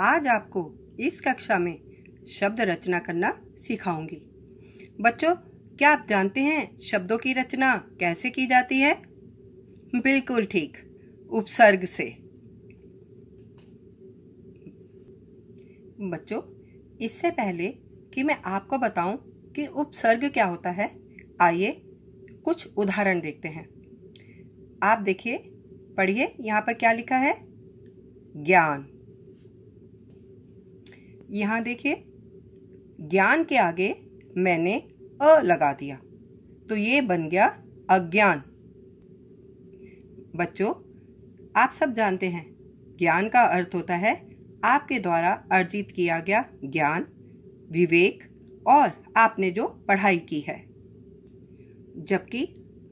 आज आपको इस कक्षा में शब्द रचना करना सिखाऊंगी बच्चों क्या आप जानते हैं शब्दों की रचना कैसे की जाती है बिल्कुल ठीक उपसर्ग से बच्चों इससे पहले कि मैं आपको बताऊं कि उपसर्ग क्या होता है आइए कुछ उदाहरण देखते हैं आप देखिए पढ़िए यहाँ पर क्या लिखा है ज्ञान यहाँ देखिए ज्ञान के आगे मैंने अ लगा दिया तो ये बन गया अज्ञान बच्चों आप सब जानते हैं ज्ञान का अर्थ होता है आपके द्वारा अर्जित किया गया ज्ञान विवेक और आपने जो पढ़ाई की है जबकि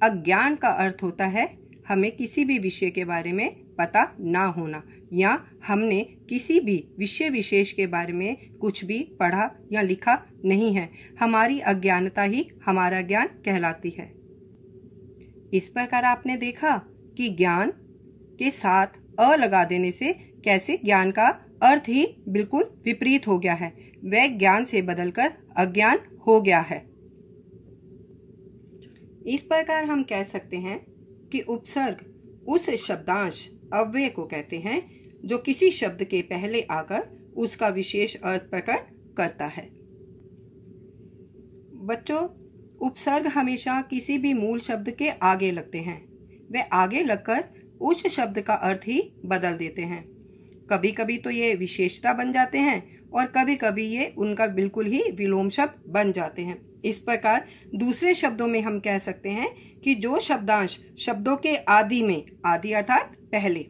अज्ञान का अर्थ होता है हमें किसी भी विषय के बारे में पता ना होना या हमने किसी भी विषय विशेष के बारे में कुछ भी पढ़ा या लिखा नहीं है हमारी अज्ञानता ही हमारा ज्ञान कहलाती है इस प्रकार आपने देखा कि ज्ञान के साथ अ लगा देने से कैसे ज्ञान का अर्थ ही बिल्कुल विपरीत हो गया है वह ज्ञान से बदलकर अज्ञान हो गया है इस प्रकार हम कह सकते हैं कि उपसर्ग उस शब्दांश अव्यय को कहते हैं जो किसी शब्द के पहले आकर उसका विशेष अर्थ प्रकट करता है बच्चों उपसर्ग हमेशा किसी भी मूल शब्द के आगे लगते हैं वे आगे लगकर उस शब्द का अर्थ ही बदल देते हैं कभी कभी तो ये विशेषता बन जाते हैं और कभी कभी ये उनका बिल्कुल ही विलोम शब्द बन जाते हैं इस प्रकार दूसरे शब्दों में हम कह सकते हैं कि जो शब्दांश शब्दों के आदि में आदि अर्थात पहले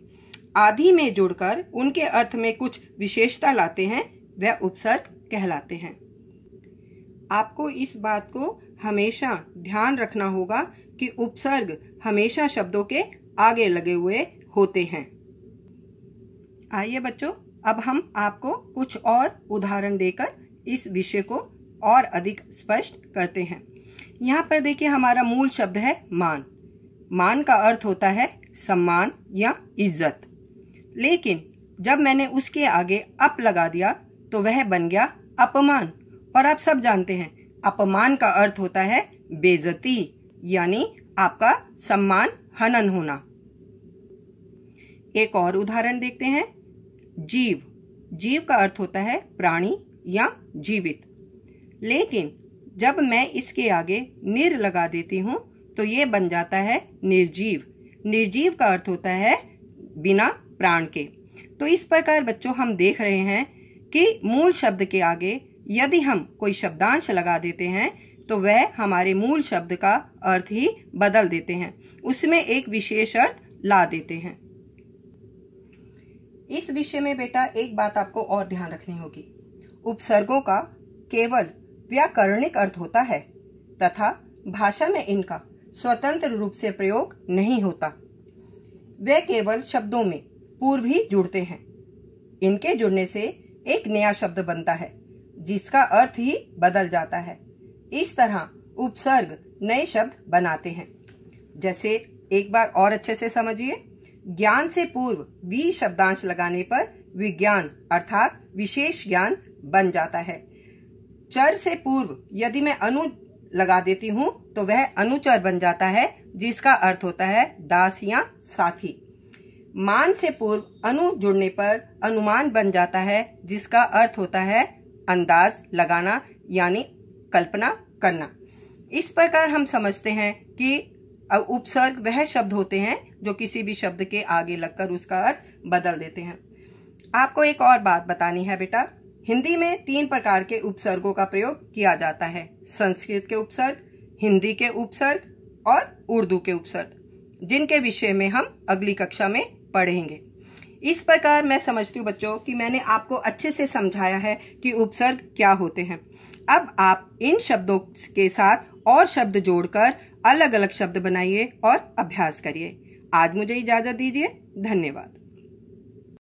आदि में जुड़कर उनके अर्थ में कुछ विशेषता लाते हैं वह उपसर्ग कहलाते हैं आपको इस बात को हमेशा ध्यान रखना होगा कि उपसर्ग हमेशा शब्दों के आगे लगे हुए होते हैं आइए बच्चों अब हम आपको कुछ और उदाहरण देकर इस विषय को और अधिक स्पष्ट करते हैं यहाँ पर देखिए हमारा मूल शब्द है मान मान का अर्थ होता है सम्मान या इज्जत लेकिन जब मैंने उसके आगे अप लगा दिया तो वह बन गया अपमान और आप सब जानते हैं अपमान का अर्थ होता है बेजती यानी आपका सम्मान हनन होना एक और उदाहरण देखते हैं जीव जीव का अर्थ होता है प्राणी या जीवित लेकिन जब मैं इसके आगे निर लगा देती हूँ तो ये बन जाता है निर्जीव निर्जीव का अर्थ होता है बिना प्राण के तो इस प्रकार बच्चों हम देख रहे हैं कि मूल शब्द के आगे यदि हम कोई शब्दांश लगा देते हैं तो वह हमारे मूल शब्द का अर्थ ही बदल देते हैं उसमें एक विशेष अर्थ ला देते हैं इस विषय में बेटा एक बात आपको और ध्यान रखनी होगी उपसर्गों का केवल व्याकरणिक अर्थ होता है तथा भाषा में इनका स्वतंत्र रूप से प्रयोग नहीं होता वे केवल शब्दों में पूर्व ही जुड़ते हैं इनके जुड़ने से एक नया शब्द बनता है जिसका अर्थ ही बदल जाता है इस तरह उपसर्ग नए शब्द बनाते हैं जैसे एक बार और अच्छे से समझिए ज्ञान से पूर्व वी शब्दांश लगाने पर विज्ञान अर्थात विशेष ज्ञान बन जाता है चर से पूर्व यदि मैं अनु लगा देती हूँ तो वह अनुचर बन जाता है जिसका अर्थ होता है दास या साथी मान से पूर्व अनु जुड़ने पर अनुमान बन जाता है जिसका अर्थ होता है अंदाज लगाना यानी कल्पना करना इस प्रकार हम समझते हैं कि उपसर्ग वह शब्द होते हैं जो किसी भी शब्द के आगे लगकर उसका अर्थ बदल देते हैं आपको एक और बात बतानी है बेटा हिंदी में तीन प्रकार के उपसर्गों का प्रयोग किया जाता है संस्कृत के उपसर्ग हिंदी के उपसर्ग और उर्दू के उपसर्ग जिनके विषय में हम अगली कक्षा में पढ़ेंगे इस प्रकार मैं समझती हूँ बच्चों कि मैंने आपको अच्छे से समझाया है कि उपसर्ग क्या होते हैं अब आप इन शब्दों के साथ और शब्द जोड़कर अलग अलग शब्द बनाइए और अभ्यास करिए आज मुझे इजाजत दीजिए धन्यवाद